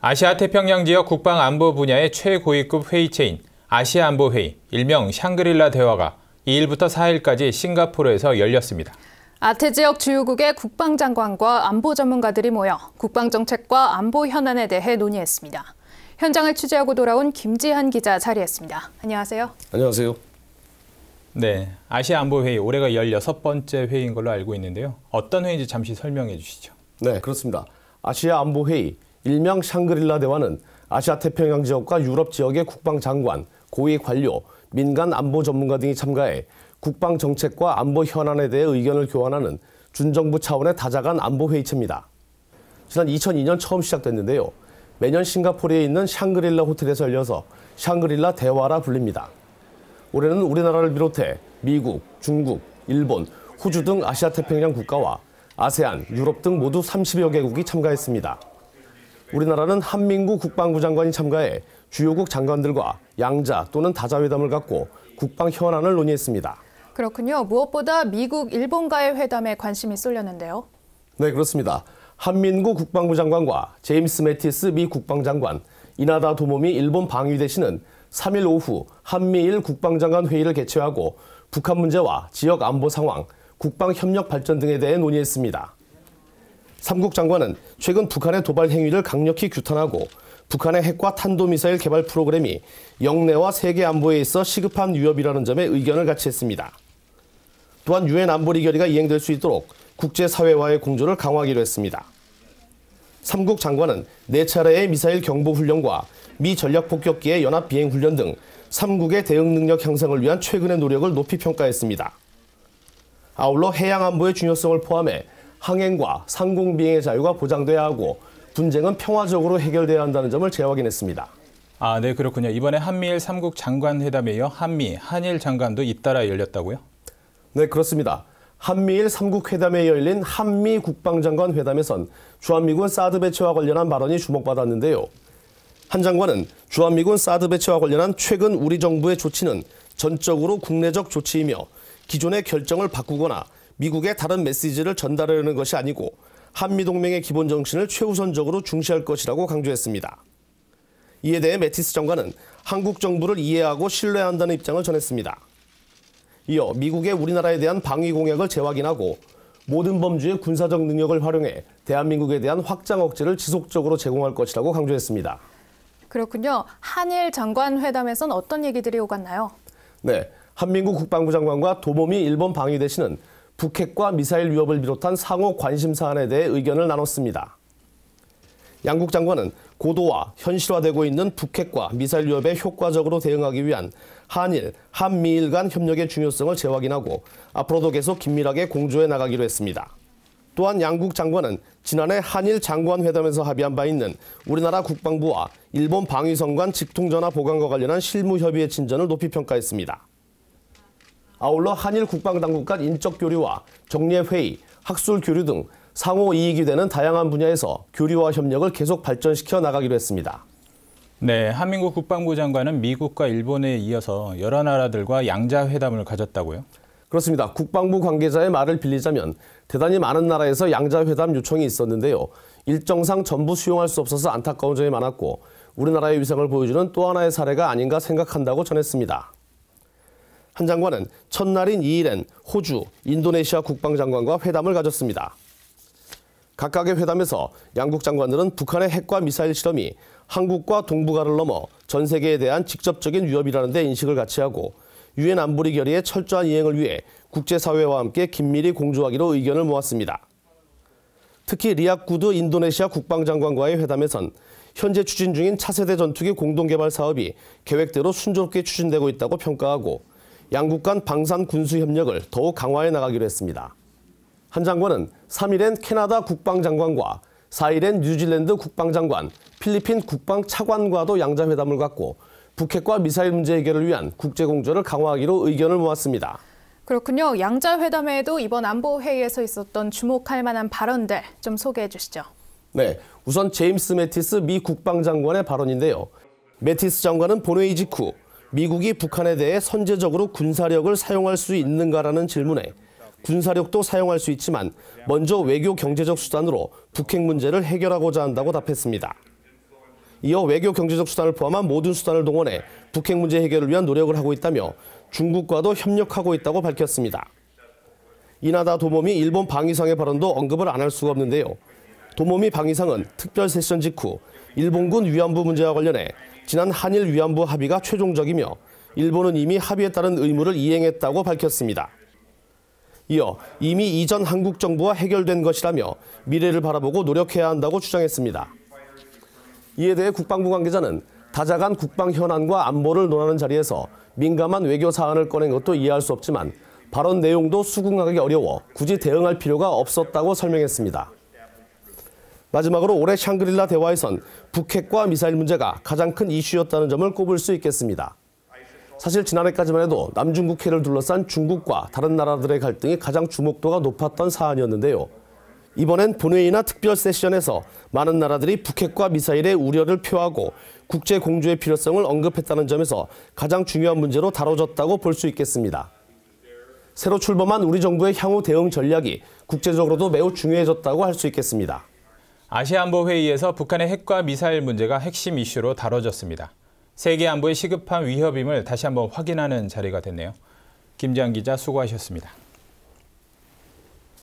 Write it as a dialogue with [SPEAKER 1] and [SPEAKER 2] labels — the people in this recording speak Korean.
[SPEAKER 1] 아시아 태평양 지역 국방 안보 분야의 최고위급 회의체인 아시아 안보 회의, 일명 샹그릴라 대화가 2일부터 4일까지 싱가포르에서 열렸습니다.
[SPEAKER 2] 아태 지역 주요국의 국방장관과 안보 전문가들이 모여 국방정책과 안보 현안에 대해 논의했습니다. 현장을 취재하고 돌아온 김지한 기자 자리했습니다. 안녕하세요.
[SPEAKER 1] 안녕하세요. 네, 아시아 안보 회의 올해가 16번째 회의인 걸로 알고 있는데요. 어떤 회의인지 잠시 설명해 주시죠. 네, 그렇습니다. 아시아 안보 회의 일명
[SPEAKER 3] 샹그릴라 대화는 아시아 태평양 지역과 유럽 지역의 국방장관, 고위 관료, 민간 안보 전문가 등이 참가해 국방 정책과 안보 현안에 대해 의견을 교환하는 준정부 차원의 다자간 안보 회의체입니다. 지난 2002년 처음 시작됐는데요. 매년 싱가포르에 있는 샹그릴라 호텔에서 열려서 샹그릴라 대화라 불립니다. 올해는 우리나라를 비롯해 미국, 중국, 일본, 호주 등 아시아 태평양 국가와 아세안, 유럽 등 모두 30여 개국이 참가했습니다. 네. 우리나라는 한민구 국방부 장관이 참가해 주요국 장관들과 양자 또는 다자회담을 갖고 국방 현안을 논의했습니다.
[SPEAKER 2] 그렇군요. 무엇보다 미국, 일본과의 회담에 관심이 쏠렸는데요.
[SPEAKER 3] 네, 그렇습니다. 한민구 국방부 장관과 제임스 매티스 미 국방장관, 이나다 도모미 일본 방위대신은 3일 오후 한미일 국방장관 회의를 개최하고 북한 문제와 지역 안보 상황, 국방 협력 발전 등에 대해 논의했습니다. 삼국 장관은 최근 북한의 도발 행위를 강력히 규탄하고 북한의 핵과 탄도미사일 개발 프로그램이 영내와 세계 안보에 있어 시급한 위협이라는 점에 의견을 같이 했습니다. 또한 유엔 안보리 결의가 이행될 수 있도록 국제사회와의 공조를 강화하기로 했습니다. 삼국 장관은 네 차례의 미사일 경보 훈련과 미 전략 폭격기의 연합 비행 훈련 등 삼국의 대응 능력 향상을 위한 최근의 노력을 높이 평가했습니다. 아울러 해양 안보의 중요성을 포함해 항행과 상공 비행의 자유가 보장돼야 하고 분쟁은 평화적으로 해결돼야 한다는 점을 재확인했습니다.
[SPEAKER 1] 아, 네, 그렇군요. 이번에 한미일 삼국 장관 회담에 이어 한미, 한일 장관도 잇따라 열렸다고요? 네, 그렇습니다. 한미일 삼국
[SPEAKER 3] 회담에 열린 한미 국방장관 회담에선 주한미군 사드 배치와 관련한 발언이 주목받았는데요. 한 장관은 주한미군 사드 배치와 관련한 최근 우리 정부의 조치는 전적으로 국내적 조치이며 기존의 결정을 바꾸거나 미국의 다른 메시지를 전달하려는 것이 아니고 한미 동맹의 기본 정신을 최우선적으로 중시할 것이라고 강조했습니다. 이에 대해 매티스 장관은 한국 정부를 이해하고 신뢰한다는 입장을 전했습니다. 이어 미국의 우리나라에 대한 방위 공약을 재확인하고 모든 범주의 군사적 능력을 활용해 대한민국에 대한 확장 억제를 지속적으로 제공할 것이라고 강조했습니다.
[SPEAKER 2] 그렇군요. 한일 장관 회담에선 어떤 얘기들이 오갔나요?
[SPEAKER 3] 네. 한민국 국방부 장관과 도보미 일본 방위대신은 북핵과 미사일 위협을 비롯한 상호 관심 사안에 대해 의견을 나눴습니다. 양국 장관은 고도화, 현실화되고 있는 북핵과 미사일 위협에 효과적으로 대응하기 위한 한일, 한미일 간 협력의 중요성을 재확인하고 앞으로도 계속 긴밀하게 공조해 나가기로 했습니다. 또한 양국 장관은 지난해 한일 장관 회담에서 합의한 바 있는 우리나라 국방부와 일본 방위성관 직통전화 보관과 관련한 실무 협의의 진전을 높이 평가했습니다. 아울러 한일 국방당국 간 인적 교류와 정례 회의, 학술 교류 등 상호 이익이 되는 다양한 분야에서 교류와 협력을 계속 발전시켜
[SPEAKER 1] 나가기로 했습니다. 네, 한민국 국방부 장관은 미국과 일본에 이어서 여러 나라들과 양자 회담을 가졌다고요? 그렇습니다. 국방부 관계자의 말을 빌리자면
[SPEAKER 3] 대단히 많은 나라에서 양자 회담 요청이 있었는데요. 일정상 전부 수용할 수 없어서 안타까운 점이 많았고 우리나라의 위상을 보여주는 또 하나의 사례가 아닌가 생각한다고 전했습니다. 한 장관은 첫날인 2일엔 호주, 인도네시아 국방장관과 회담을 가졌습니다. 각각의 회담에서 양국 장관들은 북한의 핵과 미사일 실험이 한국과 동북아를 넘어 전 세계에 대한 직접적인 위협이라는 데 인식을 같이 하고 유엔 안보리 결의의 철저한 이행을 위해 국제사회와 함께 긴밀히 공조하기로 의견을 모았습니다. 특히 리아쿠드 인도네시아 국방장관과의 회담에선 현재 추진 중인 차세대 전투기 공동개발 사업이 계획대로 순조롭게 추진되고 있다고 평가하고 양국 간 방산 군수 협력을 더욱 강화해 나가기로 했습니다. 한 장관은 3일엔 캐나다 국방장관과 4일엔 뉴질랜드 국방장관, 필리핀 국방차관과도 양자회담을 갖고 북핵과 미사일 문제 해결을 위한 국제공조를 강화하기로 의견을 모았습니다.
[SPEAKER 2] 그렇군요. 양자회담에도 이번 안보회의에서 있었던 주목할 만한 발언들 좀 소개해 주시죠.
[SPEAKER 3] 네, 우선 제임스 매티스 미 국방장관의 발언인데요. 매티스 장관은 본회의 직후 미국이 북한에 대해 선제적으로 군사력을 사용할 수 있는가라는 질문에 군사력도 사용할 수 있지만 먼저 외교 경제적 수단으로 북핵 문제를 해결하고자 한다고 답했습니다. 이어 외교 경제적 수단을 포함한 모든 수단을 동원해 북핵 문제 해결을 위한 노력을 하고 있다며 중국과도 협력하고 있다고 밝혔습니다. 이나다 도모미 일본 방위상의 발언도 언급을 안 할 수가 없는데요. 도모미 방위상은 특별 세션 직후 일본군 위안부 문제와 관련해 지난 한일 위안부 합의가 최종적이며 일본은 이미 합의에 따른 의무를 이행했다고 밝혔습니다. 이어 이미 이전 한국 정부와 해결된 것이라며 미래를 바라보고 노력해야 한다고 주장했습니다. 이에 대해 국방부 관계자는 다자간 국방 현안과 안보를 논하는 자리에서 민감한 외교 사안을 꺼낸 것도 이해할 수 없지만 발언 내용도 수긍하기 어려워 굳이 대응할 필요가 없었다고 설명했습니다. 마지막으로 올해 샹그릴라 대화에선 북핵과 미사일 문제가 가장 큰 이슈였다는 점을 꼽을 수 있겠습니다. 사실 지난해까지만 해도 남중국해를 둘러싼 중국과 다른 나라들의 갈등이 가장 주목도가 높았던 사안이었는데요. 이번엔 본회의나 특별 세션에서 많은 나라들이 북핵과 미사일의 우려를 표하고 국제 공조의 필요성을 언급했다는 점에서 가장 중요한 문제로 다뤄졌다고 볼 수 있겠습니다. 새로 출범한 우리 정부의 향후 대응 전략이 국제적으로도 매우 중요해졌다고 할 수 있겠습니다.
[SPEAKER 1] 아시안보 회의에서 북한의 핵과 미사일 문제가 핵심 이슈로 다뤄졌습니다. 세계 안보의 시급한 위협임을 다시 한번 확인하는 자리가 됐네요. 김지 기자 수고하셨습니다.